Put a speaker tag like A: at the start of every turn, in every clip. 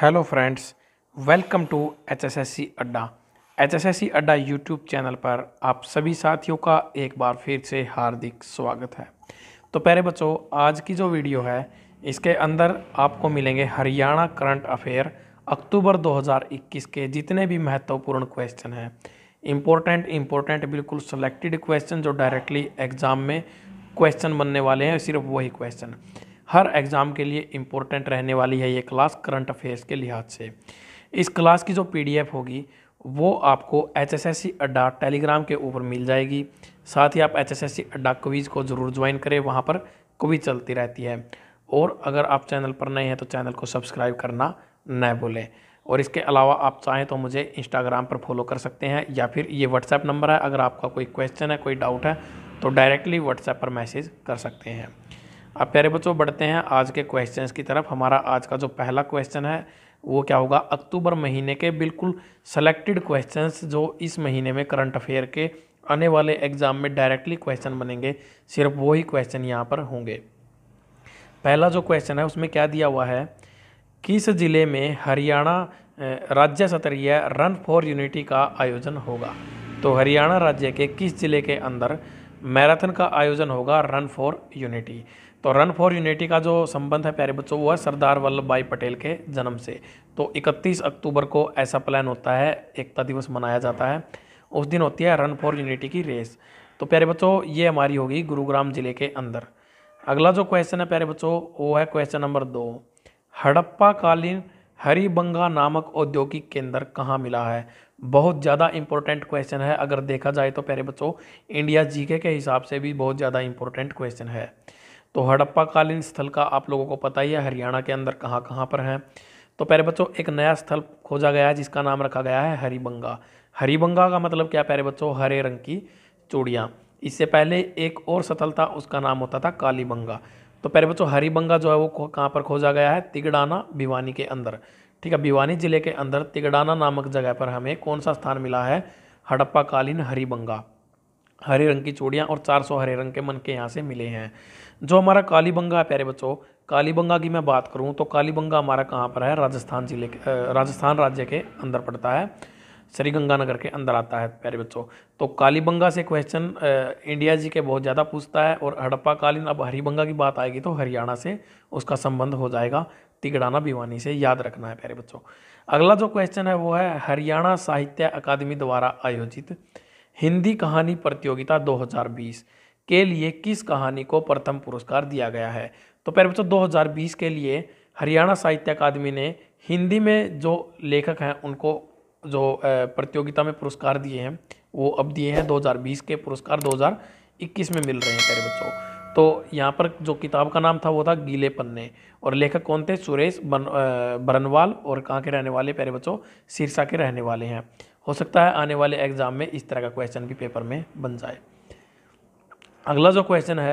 A: hello friends welcome to H S S C Adda H S S C अड्डा YouTube channel पर आप सभी साथियों का एक बार फिर से हार्दिक स्वागत है तो प्यारे बच्चों आज की जो वीडियो है इसके अंदर आपको मिलेंगे हरियाणा करंट अफेयर अक्टूबर 2021 के जितने भी महत्वपूर्ण क्वेश्चन हैं इम्पोर्टेंट इम्पोर्टेंट बिल्कुल सेलेक्टेड क्वेश्चन जो डायरेक्टली एग्ज़ाम में क्वेश्चन बनने वाले हैं सिर्फ वही क्वेश्चन हर एग्ज़ाम के लिए इम्पोर्टेंट रहने वाली है ये क्लास करंट अफेयर्स के लिहाज से इस क्लास की जो पीडीएफ होगी वो आपको एच एस एस सी अड्डा टेलीग्राम के ऊपर मिल जाएगी साथ ही आप एच एस एस सी अड्डा क्विज़ को ज़रूर ज्वाइन करें वहाँ पर क्विज़ चलती रहती है और अगर आप चैनल पर नए हैं तो चैनल को सब्सक्राइब करना न भूलें और इसके अलावा आप चाहें तो मुझे इंस्टाग्राम पर फॉलो कर सकते हैं या फिर ये व्हाट्सएप नंबर है अगर आपका कोई क्वेश्चन है कोई डाउट है तो डायरेक्टली व्हाट्सएप पर मैसेज कर सकते हैं अब प्यारे बच्चों बढ़ते हैं आज के क्वेश्चंस की तरफ हमारा आज का जो पहला क्वेश्चन है वो क्या होगा अक्टूबर महीने के बिल्कुल सेलेक्टेड क्वेश्चंस जो इस महीने में करंट अफेयर के आने वाले एग्जाम में डायरेक्टली क्वेश्चन बनेंगे सिर्फ वही क्वेश्चन यहाँ पर होंगे पहला जो क्वेश्चन है उसमें क्या दिया हुआ है किस ज़िले में हरियाणा राज्य स्तरीय रन फॉर यूनिटी का आयोजन होगा तो हरियाणा राज्य के किस ज़िले के अंदर मैराथन का आयोजन होगा रन फॉर यूनिटी तो रन फॉर यूनिटी का जो संबंध है प्यारे बच्चों वो है सरदार वल्लभ भाई पटेल के जन्म से तो 31 अक्टूबर को ऐसा प्लान होता है एकता दिवस मनाया जाता है उस दिन होती है रन फॉर यूनिटी की रेस तो प्यारे बच्चों ये हमारी होगी गुरुग्राम जिले के अंदर अगला जो क्वेश्चन है प्यारे बच्चों वो है क्वेश्चन नंबर दो हड़प्पा कालीन हरिबंगा नामक औद्योगिक केंद्र कहाँ मिला है बहुत ज़्यादा इंपॉर्टेंट क्वेश्चन है अगर देखा जाए तो प्यारे बच्चों इंडिया जीके के हिसाब से भी बहुत ज़्यादा इंपॉर्टेंट क्वेश्चन है तो हड़प्पा कालीन स्थल का आप लोगों को पता ही है हरियाणा के अंदर कहाँ कहाँ पर है तो प्यारे बच्चों एक नया स्थल खोजा गया है जिसका नाम रखा गया है हरिबंगा हरिबंगा का मतलब क्या प्यारे बच्चों हरे रंग की चूड़ियाँ इससे पहले एक और स्थल था उसका नाम होता था कालीबंगा तो प्यारे बच्चों हरिबंगा जो है वो कहाँ पर खोजा गया है तिगड़ाना भिवानी के अंदर ठीक है भिवानी जिले के अंदर तिगड़ाना नामक जगह पर हमें कौन सा स्थान मिला है हड़प्पा कालीन हरिबंगा हरे रंग की चूड़ियाँ और चार हरे रंग के मन के यहाँ से मिले हैं जो हमारा कालीबंगा है प्यारे बच्चों कालीबंगा की मैं बात करूँ तो कालीबंगा हमारा कहाँ पर है राजस्थान जिले के राजस्थान राज्य के अंदर पड़ता है श्रीगंगानगर के अंदर आता है प्यारे बच्चों तो कालीबंगा से क्वेश्चन इंडिया जी के बहुत ज़्यादा पूछता है और हड़प्पा कालीन अब हरिबंगा की बात आएगी तो हरियाणा से उसका संबंध हो जाएगा तिगड़ाना भिवानी से याद रखना है प्यारे बच्चों अगला जो क्वेश्चन है वो है हरियाणा साहित्य अकादमी द्वारा आयोजित हिंदी कहानी प्रतियोगिता दो के लिए किस कहानी को प्रथम पुरस्कार दिया गया है तो प्यारे बच्चों 2020 के लिए हरियाणा साहित्य अकादमी ने हिंदी में जो लेखक हैं उनको जो प्रतियोगिता में पुरस्कार दिए हैं वो अब दिए हैं 2020 के पुरस्कार 2021 में मिल रहे हैं प्यारे बच्चों तो यहाँ पर जो किताब का नाम था वो था गीले पन्ने और लेखक कौन थे सुरेश बन बरनवाल और कहाँ के रहने वाले प्यारे बच्चों सिरसा के रहने वाले हैं हो सकता है आने वाले एग्जाम में इस तरह का क्वेश्चन भी पेपर में बन जाए अगला जो क्वेश्चन है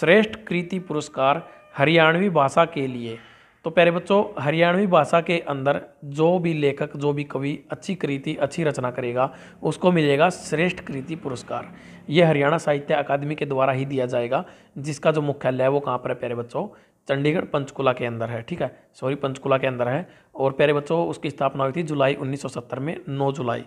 A: श्रेष्ठ कृति पुरस्कार हरियाणवी भाषा के लिए तो प्यारे बच्चों हरियाणवी भाषा के अंदर जो भी लेखक जो भी कवि अच्छी कृति अच्छी रचना करेगा उसको मिलेगा श्रेष्ठ कृति पुरस्कार ये हरियाणा साहित्य अकादमी के द्वारा ही दिया जाएगा जिसका जो मुख्यालय है वो कहाँ पर है प्यारे बच्चों चंडीगढ़ पंचकुला के अंदर है ठीक है सॉरी पंचकुला के अंदर है और प्यारे बच्चों उसकी स्थापना हुई थी जुलाई 1970 में 9 जुलाई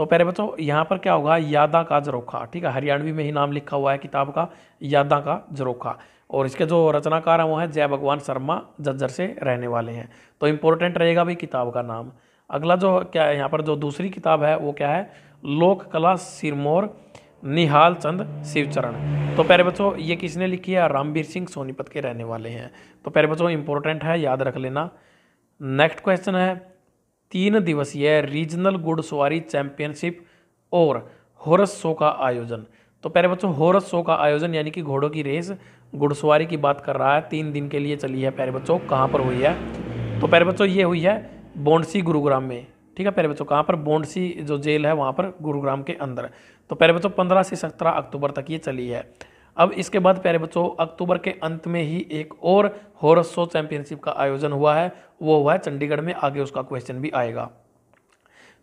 A: तो प्यारे बच्चों यहाँ पर क्या होगा यादा का जरोखा ठीक है हरियाणवी में ही नाम लिखा हुआ है किताब का यादा का जरोखा और इसके जो रचनाकार हैं वो हैं जय भगवान शर्मा जज्जर से रहने वाले हैं तो इम्पोर्टेंट रहेगा भाई किताब का नाम अगला जो क्या है यहाँ पर जो दूसरी किताब है वो क्या है लोक कला सिरमौर निहाल चंद शिवचरण तो प्यारे बच्चों ये किसने लिखी है रामवीर सिंह सोनीपत के रहने वाले हैं तो प्यारे बच्चों इंपॉर्टेंट है याद रख लेना नेक्स्ट क्वेश्चन है तीन दिवसीय रीजनल घुड़सवारी चैंपियनशिप और हॉरस शो का आयोजन तो पहले बच्चों हॉरस शो का आयोजन यानी कि घोड़ों की रेस घुड़सवारी की बात कर रहा है तीन दिन के लिए चली है पहले बच्चों कहाँ पर हुई है तो पहले बच्चों ये हुई है बोंडसी गुरुग्राम में ठीक है पहले बच्चों कहाँ पर बोंडसी जो जेल है वहाँ पर गुरुग्राम के अंदर तो पहले बच्चों पंद्रह से सत्रह अक्टूबर तक ये चली है अब इसके बाद प्यारे बच्चों अक्टूबर के अंत में ही एक और हॉरर शो चैंपियनशिप का आयोजन हुआ है वो हुआ है चंडीगढ़ में आगे उसका क्वेश्चन भी आएगा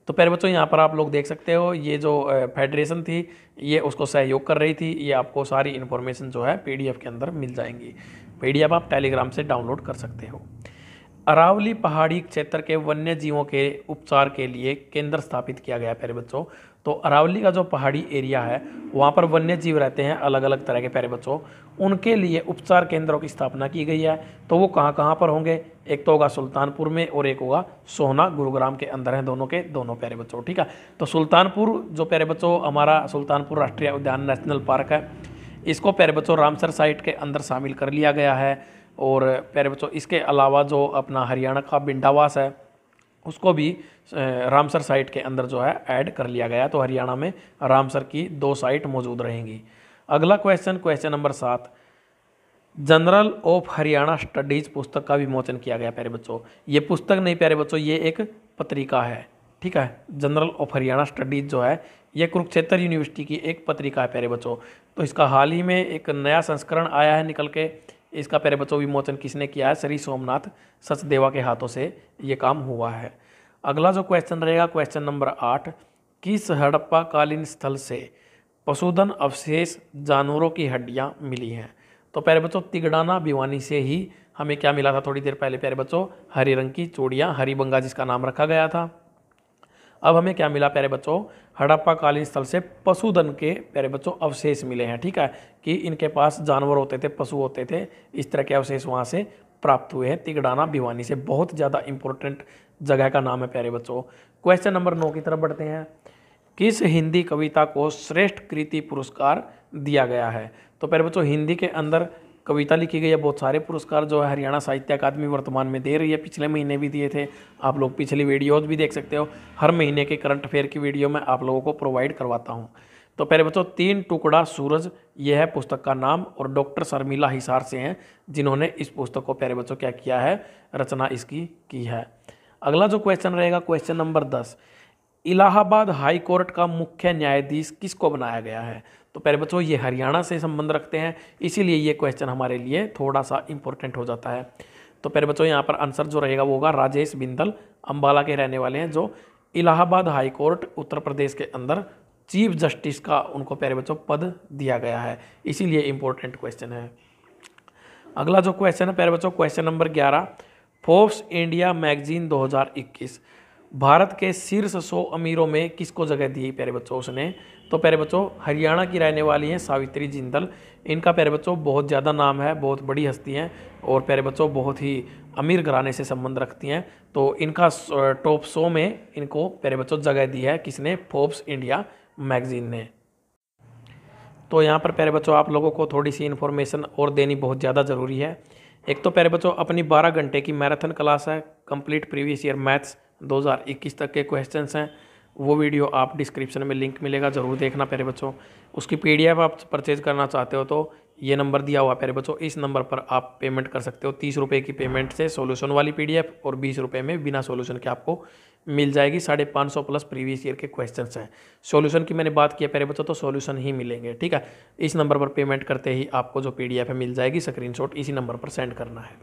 A: तो प्यारे बच्चों यहाँ पर आप लोग देख सकते हो ये जो फेडरेशन थी ये उसको सहयोग कर रही थी ये आपको सारी इन्फॉर्मेशन जो है पी के अंदर मिल जाएंगी पी आप टेलीग्राम से डाउनलोड कर सकते हो अरावली पहाड़ी क्षेत्र के वन्य जीवों के उपचार के लिए केंद्र स्थापित किया गया है प्यारे बच्चों तो अरावली का जो पहाड़ी एरिया है वहाँ पर वन्य जीव रहते हैं अलग अलग तरह के प्यारे बच्चों उनके लिए उपचार केंद्रों की स्थापना की गई है तो वो कहाँ कहाँ पर होंगे एक तो होगा सुल्तानपुर में और एक होगा सोहना गुरुग्राम के अंदर हैं दोनों के दोनों प्यारे बच्चों ठीक है तो सुल्तानपुर जो प्यारे बच्चों हमारा सुल्तानपुर राष्ट्रीय उद्यान नेशनल पार्क है इसको प्यारे बच्चों रामसर साइट के अंदर शामिल कर लिया गया है और प्यारे बच्चों इसके अलावा जो अपना हरियाणा का बिंडावास है उसको भी रामसर साइट के अंदर जो है ऐड कर लिया गया तो हरियाणा में रामसर की दो साइट मौजूद रहेंगी अगला क्वेश्चन क्वेश्चन नंबर सात जनरल ऑफ हरियाणा स्टडीज़ पुस्तक का विमोचन किया गया प्यारे बच्चों ये पुस्तक नहीं प्यारे बच्चों ये एक पत्रिका है ठीक है जनरल ऑफ हरियाणा स्टडीज़ जो है ये कुरुक्षेत्र यूनिवर्सिटी की एक पत्रिका है प्यारे बच्चों तो इसका हाल ही में एक नया संस्करण आया है निकल के इसका प्यारे बच्चों विमोचन किसने किया है श्री सोमनाथ सचदेवा के हाथों से ये काम हुआ है अगला जो क्वेश्चन रहेगा क्वेश्चन नंबर आठ किस हड़प्पा कालीन स्थल से पशुधन अवशेष जानवरों की हड्डियाँ मिली हैं तो प्यारे बच्चों तिगड़ाना भिवानी से ही हमें क्या मिला था थोड़ी देर पहले प्यारे बच्चों हरे रंग की चूड़ियाँ हरी बंगा जिसका नाम रखा गया था अब हमें क्या मिला प्यारे बच्चों हड़प्पा कालीन स्थल से पशुधन के प्यारे बच्चों अवशेष मिले हैं ठीक है कि इनके पास जानवर होते थे पशु होते थे इस तरह के अवशेष वहाँ से प्राप्त हुए हैं तिगड़ाना भिवानी से बहुत ज़्यादा इंपॉर्टेंट जगह का नाम है प्यारे बच्चों क्वेश्चन नंबर नौ की तरफ बढ़ते हैं किस हिंदी कविता को श्रेष्ठ कृति पुरस्कार दिया गया है तो प्यारे बच्चों हिंदी के अंदर कविता लिखी गई है बहुत सारे पुरस्कार जो है हरियाणा साहित्य अकादमी वर्तमान में दे रही है पिछले महीने भी दिए थे आप लोग पिछली वीडियोज़ भी देख सकते हो हर महीने के करंट अफेयर की वीडियो मैं आप लोगों को प्रोवाइड करवाता हूँ तो पहले बच्चों तीन टुकड़ा सूरज यह है पुस्तक का नाम और डॉक्टर शर्मिला हिसार से हैं जिन्होंने इस पुस्तक को प्यारे बच्चों क्या किया है रचना इसकी की है अगला जो क्वेश्चन रहेगा क्वेश्चन नंबर दस इलाहाबाद हाई कोर्ट का मुख्य न्यायाधीश किसको बनाया गया है तो प्यारे बच्चों ये हरियाणा से संबंध रखते हैं इसीलिए ये क्वेश्चन हमारे लिए थोड़ा सा इंपॉर्टेंट हो जाता है तो प्यारे बच्चों यहाँ पर आंसर जो रहेगा वो होगा राजेश बिंदल अम्बाला के रहने वाले हैं जो इलाहाबाद हाई कोर्ट उत्तर प्रदेश के अंदर चीफ जस्टिस का उनको प्यारे बच्चों पद दिया गया है इसीलिए इम्पोर्टेंट क्वेश्चन है अगला जो क्वेश्चन है प्यारे बच्चों क्वेश्चन नंबर ग्यारह फोर्ब्स इंडिया मैगजीन 2021 भारत के शीर्ष सौ अमीरों में किसको जगह दी प्यारे बच्चों उसने तो प्यारे बच्चों हरियाणा की रहने वाली हैं सावित्री जिंदल इनका प्यारे बच्चों बहुत ज़्यादा नाम है बहुत बड़ी हस्ती हैं और प्यारे बच्चों बहुत ही अमीर घराने से संबंध रखती हैं तो इनका टॉप सौ में इनको प्यारे बच्चों जगह दी है किसने फोप्स इंडिया मैगजीन ने तो यहाँ पर प्यारे बच्चों आप लोगों को थोड़ी सी इन्फॉर्मेशन और देनी बहुत ज़्यादा ज़रूरी है एक तो प्यारे बच्चों अपनी 12 घंटे की मैराथन क्लास है कंप्लीट प्रीवियस ईयर मैथ्स 2021 तक के क्वेश्चंस हैं वो वीडियो आप डिस्क्रिप्शन में लिंक मिलेगा ज़रूर देखना प्यारे बच्चों उसकी पीडीएफ आप परचेज़ करना चाहते हो तो ये नंबर दिया हुआ प्यारे बच्चों इस नंबर पर आप पेमेंट कर सकते हो तीस रुपये की पेमेंट से सोल्यूशन वाली पीडीएफ और बीस रुपये में बिना सोल्यूशन के आपको मिल जाएगी साढ़े पाँच सौ प्लस प्रीवियस ईयर के क्वेश्चंस हैं सॉल्यूशन की मैंने बात किया पहले बच्चों तो सॉल्यूशन ही मिलेंगे ठीक है इस नंबर पर पेमेंट करते ही आपको जो पी है मिल जाएगी स्क्रीनशॉट इसी नंबर पर सेंड करना है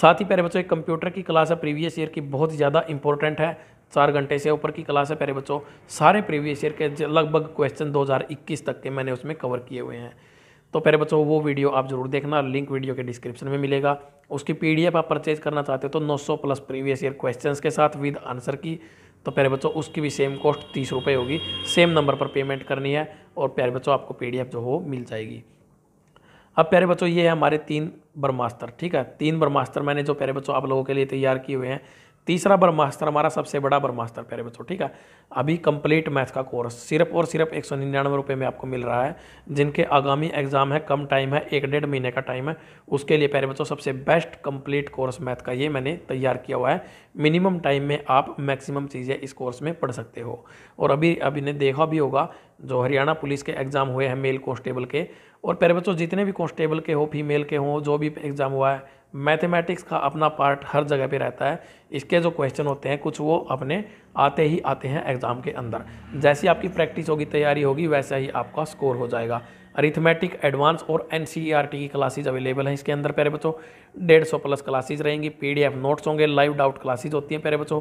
A: साथ ही पहले बच्चों एक कंप्यूटर की क्लास है प्रीवियस ईयर की बहुत ज़्यादा इंपॉर्टेंट है चार घंटे से ऊपर की क्लास है पहले बच्चों सारे प्रीवियस ईयर के लगभग क्वेश्चन दो तक के मैंने उसमें कवर किए हुए हैं तो पहले बच्चों वो वीडियो आप जरूर देखना लिंक वीडियो के डिस्क्रिप्शन में मिलेगा उसकी पी आप परचेज करना चाहते हो तो 900 प्लस प्रीवियस ईयर क्वेश्चंस के साथ विद आंसर की तो प्यारे बच्चों उसकी भी सेम कॉस्ट तीस रुपये होगी सेम नंबर पर पेमेंट करनी है और प्यारे बच्चों आपको पी जो हो मिल जाएगी अब प्यारे बच्चों ये है हमारे तीन ब्रह्मास्त्र ठीक है तीन ब्रह्मास्त्र मैंने जो प्यारे बच्चों आप लोगों के लिए तैयार किए हुए हैं तीसरा ब्रह्मास्त्र हमारा सबसे बड़ा ब्रह्मास्त्र प्यारे बच्चों ठीक है अभी कंप्लीट मैथ का कोर्स सिर्फ और सिर्फ एक सौ निन्यानवे रुपये में आपको मिल रहा है जिनके आगामी एग्जाम है कम टाइम है एक डेढ़ महीने का टाइम है उसके लिए प्यारे बच्चों सबसे बेस्ट कंप्लीट कोर्स मैथ का ये मैंने तैयार किया हुआ है मिनिमम टाइम में आप मैक्सिमम चीज़ें इस कोर्स में पढ़ सकते हो और अभी अभी ने देखा भी होगा जो हरियाणा पुलिस के एग्ज़ाम हुए हैं मेल कॉन्स्टेबल के और प्यारे बच्चों जितने भी कॉन्स्टेबल के हो फीमेल के हों जो भी एग्ज़ाम हुआ है मैथमेटिक्स का अपना पार्ट हर जगह पे रहता है इसके जो क्वेश्चन होते हैं कुछ वो अपने आते ही आते हैं एग्ज़ाम के अंदर जैसी आपकी प्रैक्टिस होगी तैयारी होगी वैसा ही आपका स्कोर हो जाएगा अरिथमेटिक एडवांस और एन e की क्लासेज अवेलेबल हैं इसके अंदर प्यारे बच्चों डेढ़ सौ प्लस क्लासेज रहेंगी पी नोट्स होंगे लाइव डाउट क्लासेज होती हैं प्यारे बच्चों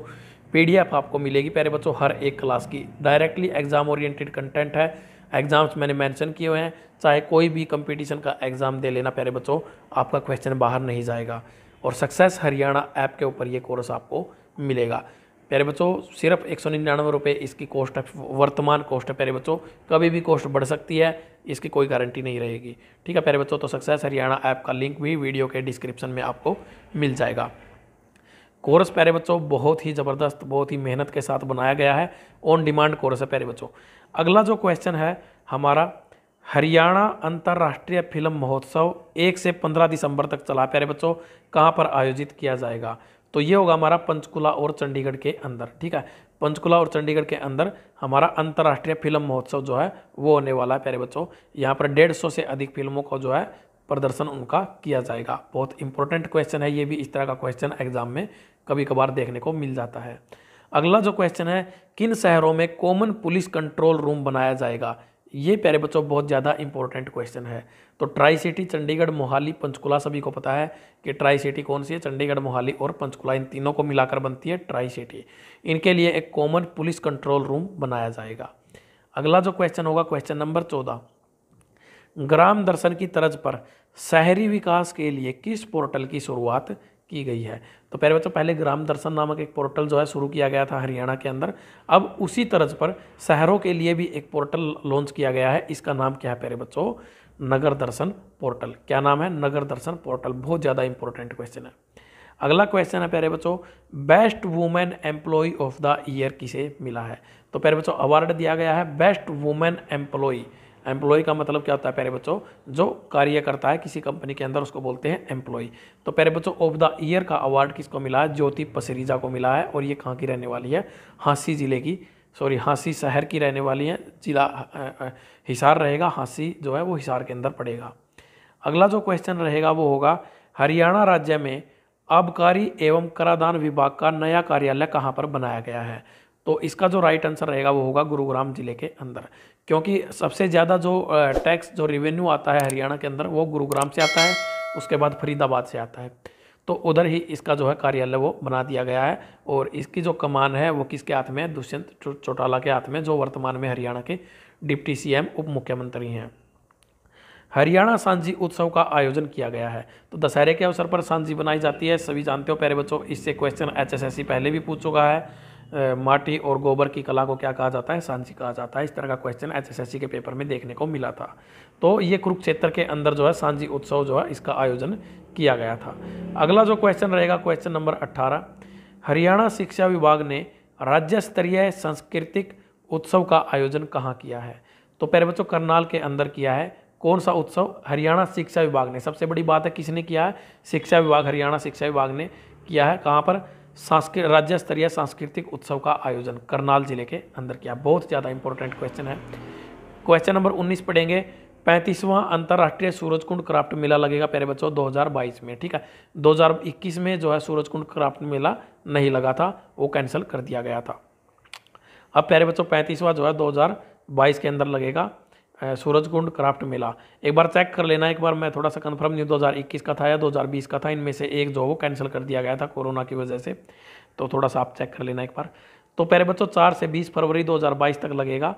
A: पी आपको मिलेगी प्यारे बच्चों हर एक क्लास की डायरेक्टली एग्ज़ाम ओरिएटेड कंटेंट है एग्ज़ाम्स मैंने मेंशन किए हुए हैं चाहे कोई भी कंपटीशन का एग्ज़ाम दे लेना प्यारे बच्चों आपका क्वेश्चन बाहर नहीं जाएगा और सक्सेस हरियाणा ऐप के ऊपर ये कोर्स आपको मिलेगा प्यारे बच्चों सिर्फ एक सौ निन्यानवे रुपये इसकी कॉस्ट है वर्तमान कॉस्ट है प्यारे बच्चों कभी भी कॉस्ट बढ़ सकती है इसकी कोई गारंटी नहीं रहेगी ठीक है प्यारे बच्चों तो सक्सेस हरियाणा ऐप का लिंक भी वीडियो के डिस्क्रिप्शन में आपको मिल जाएगा कोर्स प्यारे बच्चों बहुत ही ज़बरदस्त बहुत ही मेहनत के साथ बनाया गया है ऑन डिमांड कोर्स है प्यारे बच्चों अगला जो क्वेश्चन है हमारा हरियाणा अंतर्राष्ट्रीय फिल्म महोत्सव एक से पंद्रह दिसंबर तक चला प्यारे बच्चों कहाँ पर आयोजित किया जाएगा तो ये होगा हमारा पंचकुला और चंडीगढ़ के अंदर ठीक है पंचकुला और चंडीगढ़ के अंदर हमारा अंतर्राष्ट्रीय फिल्म महोत्सव जो है वो होने वाला है प्यारे बच्चों यहाँ पर डेढ़ सौ से अधिक फिल्मों का जो है प्रदर्शन उनका किया जाएगा बहुत इंपॉर्टेंट क्वेश्चन है ये भी इस तरह का क्वेश्चन एग्जाम में कभी कभार देखने को मिल जाता है अगला जो क्वेश्चन है किन शहरों में कॉमन पुलिस कंट्रोल रूम बनाया जाएगा ये प्यारे बच्चों बहुत ज़्यादा इंपॉर्टेंट क्वेश्चन है तो ट्राई सिटी चंडीगढ़ मोहाली पंचकुला सभी को पता है कि ट्राई सिटी कौन सी है चंडीगढ़ मोहाली और पंचकुला इन तीनों को मिलाकर बनती है ट्राई सिटी इनके लिए एक कॉमन पुलिस कंट्रोल रूम बनाया जाएगा अगला जो क्वेश्चन होगा क्वेश्चन नंबर चौदह ग्राम दर्शन की तर्ज पर शहरी विकास के लिए किस पोर्टल की शुरुआत की गई है तो पहले बच्चों पहले ग्राम दर्शन नामक एक पोर्टल जो है शुरू किया गया था हरियाणा के अंदर अब उसी तर्ज पर शहरों के लिए भी एक पोर्टल लॉन्च किया गया है इसका नाम क्या है पहले बच्चों नगर दर्शन पोर्टल क्या नाम है नगर दर्शन पोर्टल बहुत ज़्यादा इंपॉर्टेंट क्वेश्चन है अगला क्वेश्चन है प्यारे बच्चों best women employ of the year किसे मिला है तो प्यारे बच्चों अवार्ड दिया गया है बेस्ट वुमेन एम्प्लॉय एम्प्लॉय का मतलब क्या होता है प्यारे बच्चों जो कार्य करता है किसी कंपनी के अंदर उसको बोलते हैं एम्प्लॉय तो प्यारे बच्चों ऑफ द ईयर का अवार्ड किसको मिला है ज्योति पसरीजा को मिला है और ये कहाँ की रहने वाली है हाँसी ज़िले की सॉरी हाँसी शहर की रहने वाली है जिला हिसार रहेगा हाँसी जो है वो हिसार के अंदर पड़ेगा अगला जो क्वेश्चन रहेगा वो होगा हरियाणा राज्य में आबकारी एवं कराधान विभाग का नया कार्यालय कहाँ पर बनाया गया है तो इसका जो राइट आंसर रहेगा वो होगा गुरुग्राम जिले के अंदर क्योंकि सबसे ज़्यादा जो टैक्स जो रेवेन्यू आता है हरियाणा के अंदर वो गुरुग्राम से आता है उसके बाद फरीदाबाद से आता है तो उधर ही इसका जो है कार्यालय वो बना दिया गया है और इसकी जो कमान है वो किसके हाथ में है दुष्यंत चौटाला के हाथ में जो वर्तमान में हरियाणा के डिप्टी एम उप मुख्यमंत्री हैं हरियाणा सांझी उत्सव का आयोजन किया गया है तो दशहरे के अवसर पर सांझी बनाई जाती है सभी जानते हो प्यारे बच्चों इससे क्वेश्चन सी पहले भी पूछ चुका है माटी और गोबर की कला को क्या कहा जाता है सांची कहा जाता है इस तरह का क्वेश्चन एच के पेपर में देखने को मिला था तो ये कुरुक्षेत्र के अंदर जो है सांझी उत्सव जो है इसका आयोजन किया गया था अगला जो क्वेश्चन रहेगा क्वेश्चन नंबर अट्ठारह हरियाणा शिक्षा विभाग ने राज्य स्तरीय सांस्कृतिक उत्सव का आयोजन कहाँ किया है तो पहले बच्चों करनाल के अंदर किया है कौन सा उत्सव हरियाणा शिक्षा विभाग ने सबसे बड़ी बात है किसने किया है शिक्षा विभाग हरियाणा शिक्षा विभाग ने किया है कहाँ पर सांस्कृत राज्य स्तरीय सांस्कृतिक उत्सव का आयोजन करनाल जिले के अंदर किया बहुत ज़्यादा इंपॉर्टेंट क्वेश्चन है क्वेश्चन नंबर 19 पढ़ेंगे पैंतीसवां अंतर्राष्ट्रीय सूरजकुंड क्राफ्ट मेला लगेगा प्यारे बच्चों 2022 में ठीक है 2021 में जो है सूरजकुंड क्राफ्ट मेला नहीं लगा था वो कैंसिल कर दिया गया था अब प्यारे बच्चों पैंतीसवां जो है 2022 के अंदर लगेगा सूरज कुंड क्राफ्ट मेला एक बार चेक कर लेना एक बार मैं थोड़ा सा कंफर्म नहीं 2021 का था या 2020 का था इनमें से एक जो वो कैंसिल कर दिया गया था कोरोना की वजह से तो थोड़ा सा आप चेक कर लेना एक बार तो प्यारे बच्चों चार से बीस फरवरी 2022 तक लगेगा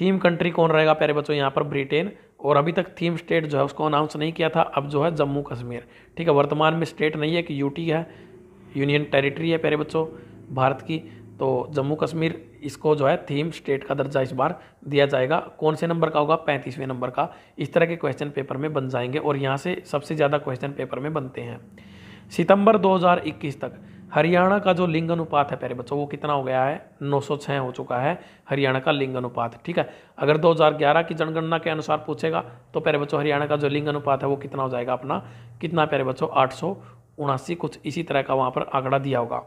A: थीम कंट्री कौन रहेगा प्यारे बच्चों यहाँ पर ब्रिटेन और अभी तक थीम स्टेट जो है उसको अनाउंस नहीं किया था अब जो है जम्मू कश्मीर ठीक है वर्तमान में स्टेट नहीं है कि यूटी है यूनियन टेरिटरी है प्यारे बच्चों भारत की तो जम्मू कश्मीर इसको जो है थीम स्टेट का दर्जा इस बार दिया जाएगा कौन से नंबर का होगा पैंतीसवें नंबर का इस तरह के क्वेश्चन पेपर में बन जाएंगे और यहाँ से सबसे ज़्यादा क्वेश्चन पेपर में बनते हैं सितंबर 2021 तक हरियाणा का जो लिंग अनुपात है प्यारे बच्चों वो कितना हो गया है 906 हो चुका है हरियाणा का लिंग अनुपात ठीक है अगर 2011 की जनगणना के अनुसार पूछेगा तो प्यारे बच्चों हरियाणा का जो लिंग अनुपात है वो कितना हो जाएगा अपना कितना प्यारे बच्चों आठ कुछ इसी तरह का वहाँ पर आंकड़ा दिया होगा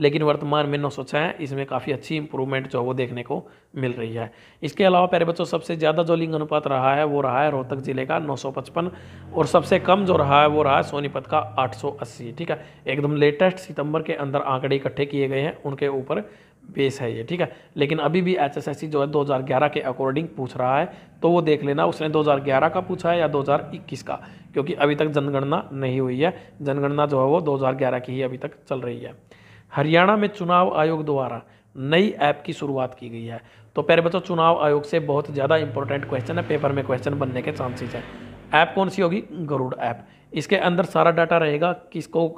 A: लेकिन वर्तमान में नौ सौ छः इसमें काफ़ी अच्छी इंप्रूवमेंट जो है वो देखने को मिल रही है इसके अलावा प्यारे बच्चों सबसे ज़्यादा जो लिंग अनुपात रहा है वो रहा है रोहतक ज़िले का नौ सौ पचपन और सबसे कम जो रहा है वो रहा है सोनीपत का आठ सौ अस्सी ठीक है एकदम लेटेस्ट सितंबर के अंदर आंकड़े इकट्ठे किए गए हैं उनके ऊपर बेस है ये ठीक है लेकिन अभी भी एच जो है 2011 के अकॉर्डिंग पूछ रहा है तो वो देख लेना उसने 2011 का पूछा है या 2021 का क्योंकि अभी तक जनगणना नहीं हुई है जनगणना जो है वो 2011 की ही अभी तक चल रही है हरियाणा में चुनाव आयोग द्वारा नई ऐप की शुरुआत की गई है तो प्यारे बच्चों चुनाव आयोग से बहुत ज़्यादा इंपॉर्टेंट क्वेश्चन है पेपर में क्वेश्चन बनने के चांसेस हैं ऐप कौन सी होगी गरुड़ ऐप इसके अंदर सारा डाटा रहेगा किसको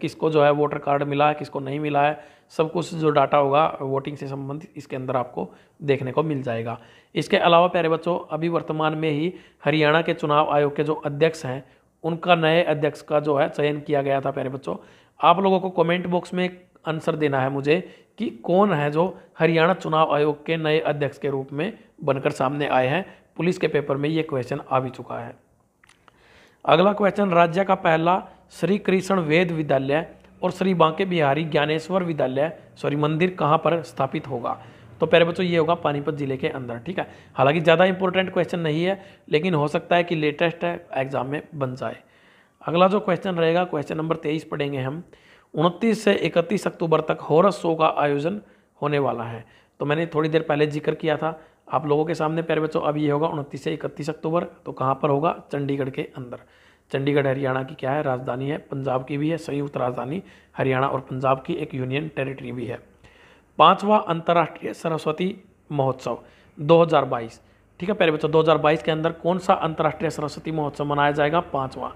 A: किसको जो है वोटर कार्ड मिला है किसको नहीं मिला है सब कुछ जो डाटा होगा वोटिंग से संबंधित इसके अंदर आपको देखने को मिल जाएगा इसके अलावा प्यारे बच्चों अभी वर्तमान में ही हरियाणा के चुनाव आयोग के जो अध्यक्ष हैं उनका नए अध्यक्ष का जो है चयन किया गया था प्यारे बच्चों आप लोगों को कमेंट बॉक्स में आंसर देना है मुझे कि कौन है जो हरियाणा चुनाव आयोग के नए अध्यक्ष के रूप में बनकर सामने आए हैं पुलिस के पेपर में ये क्वेश्चन आ भी चुका है अगला क्वेश्चन राज्य का पहला श्री कृष्ण वेद विद्यालय और श्री बांके बिहारी ज्ञानेश्वर विद्यालय सॉरी मंदिर कहाँ पर स्थापित होगा तो पहले बच्चों ये होगा पानीपत जिले के अंदर ठीक है हालांकि ज़्यादा इंपॉर्टेंट क्वेश्चन नहीं है लेकिन हो सकता है कि लेटेस्ट एग्जाम में बन जाए अगला जो क्वेश्चन रहेगा क्वेश्चन नंबर तेईस पढ़ेंगे हम उनतीस से इकतीस अक्टूबर तक हॉरस शो का आयोजन होने वाला है तो मैंने थोड़ी देर पहले जिक्र किया था आप लोगों के सामने प्यारे बच्चों अब ये होगा उनतीस से इकतीस अक्टूबर तो कहाँ पर होगा चंडीगढ़ के अंदर चंडीगढ़ हरियाणा की क्या है राजधानी है पंजाब की भी है संयुक्त राजधानी हरियाणा और पंजाब की एक यूनियन टेरिटरी भी है पाँचवा अंतर्राष्ट्रीय सरस्वती महोत्सव दो ठीक है प्यारे बच्चों दो के अंदर कौन सा अंतर्राष्ट्रीय सरस्वती महोत्सव मनाया जाएगा पाँचवा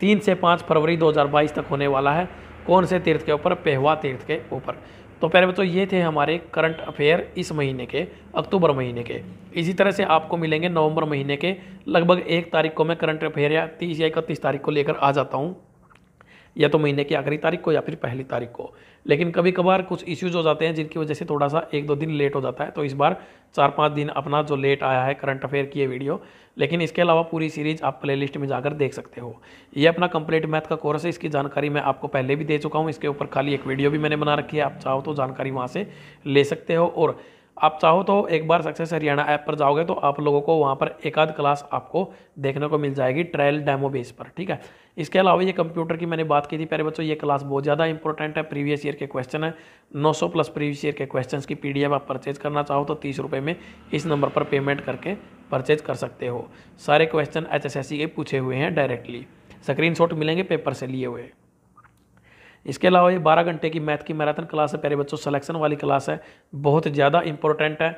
A: तीन से पाँच फरवरी 2022 तक होने वाला है कौन से तीर्थ के ऊपर पेहवा तीर्थ के ऊपर तो पहले बच्चों ये थे हमारे करंट अफेयर इस महीने के अक्टूबर महीने के इसी तरह से आपको मिलेंगे नवंबर महीने के लगभग एक तारीख को मैं करंट अफेयर या तीस या इकतीस तारीख को लेकर आ जाता हूँ या तो महीने की आखिरी तारीख को या फिर पहली तारीख को लेकिन कभी कभार कुछ इश्यूज हो जाते हैं जिनकी वजह से थोड़ा सा एक दो दिन लेट हो जाता है तो इस बार चार पाँच दिन अपना जो लेट आया है करंट अफेयर की ये वीडियो लेकिन इसके अलावा पूरी सीरीज आप प्ले लिस्ट में जाकर देख सकते हो ये अपना कंप्लीट मैथ का कोर्स है इसकी जानकारी मैं आपको पहले भी दे चुका हूँ इसके ऊपर खाली एक वीडियो भी मैंने बना रखी है आप चाहो तो जानकारी वहाँ से ले सकते हो और आप चाहो तो एक बार सक्सेस हरियाणा ऐप पर जाओगे तो आप लोगों को वहाँ पर एक आध क्लास आपको देखने को मिल जाएगी ट्रायल डेमो बेस पर ठीक है इसके अलावा ये कंप्यूटर की मैंने बात की थी प्यारे बच्चों ये क्लास बहुत ज़्यादा इंपॉर्टेंट है प्रीवियस ईयर के क्वेश्चन है 900 प्लस प्रीवियस ईयर के क्वेश्चन की पीडीएफ आप परचेज करना चाहो तो तीस रुपये में इस नंबर पर पेमेंट करके परचेज कर सकते हो सारे क्वेश्चन एचएसएससी के पूछे हुए हैं डायरेक्टली स्क्रीन मिलेंगे पेपर से लिए हुए इसके अलावा ये बारह घंटे की मैथ की मैराथन क्लास है प्यारे बच्चों सलेक्शन वाली क्लास है बहुत ज़्यादा इंपॉर्टेंट है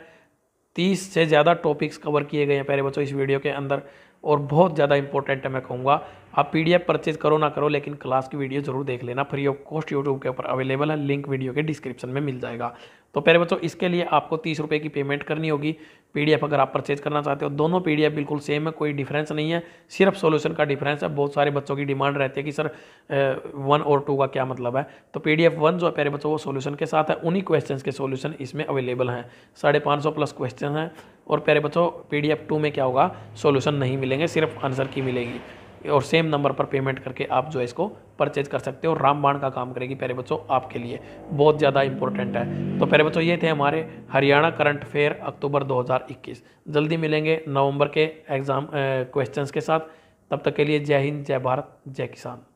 A: तीस से ज़्यादा टॉपिक्स कवर किए गए हैं प्यारे बच्चों इस वीडियो के अंदर और बहुत ज़्यादा इंपॉर्टेंट है मैं कहूँगा आप पी डी परचेज करो ना करो लेकिन क्लास की वीडियो ज़रूर देख लेना फ्री ऑफ कॉस्ट यूट्यूब के ऊपर अवेलेबल है लिंक वीडियो के डिस्क्रिप्शन में मिल जाएगा तो प्यारे बच्चों इसके लिए आपको तीस रुपये की पेमेंट करनी होगी पीडीएफ अगर आप परचेज करना चाहते हो दोनों पीडीएफ बिल्कुल सेम है कोई डिफरेंस नहीं है सिर्फ सॉल्यूशन का डिफरेंस है बहुत सारे बच्चों की डिमांड रहती है कि सर वन और टू का क्या मतलब है तो पीडीएफ वन जो है प्यारे बच्चों वो सॉल्यूशन के साथ है उन्हीं क्वेश्चन के सोल्यूशन इसमें अवेलेबल हैं साढ़े पाँच सौ प्लस क्वेश्चन हैं और प्यारे बच्चों पी टू में क्या होगा सोल्यूशन नहीं मिलेंगे सिर्फ आंसर की मिलेगी और सेम नंबर पर पेमेंट करके आप जो है इसको परचेज कर सकते हो रामबाण का काम करेगी प्यारे बच्चों आपके लिए बहुत ज़्यादा इंपॉर्टेंट है तो प्यारे बच्चों ये थे हमारे हरियाणा करंट फेयर अक्टूबर 2021 जल्दी मिलेंगे नवंबर के एग्ज़ाम क्वेश्चंस के साथ तब तक के लिए जय हिंद जय भारत जय किसान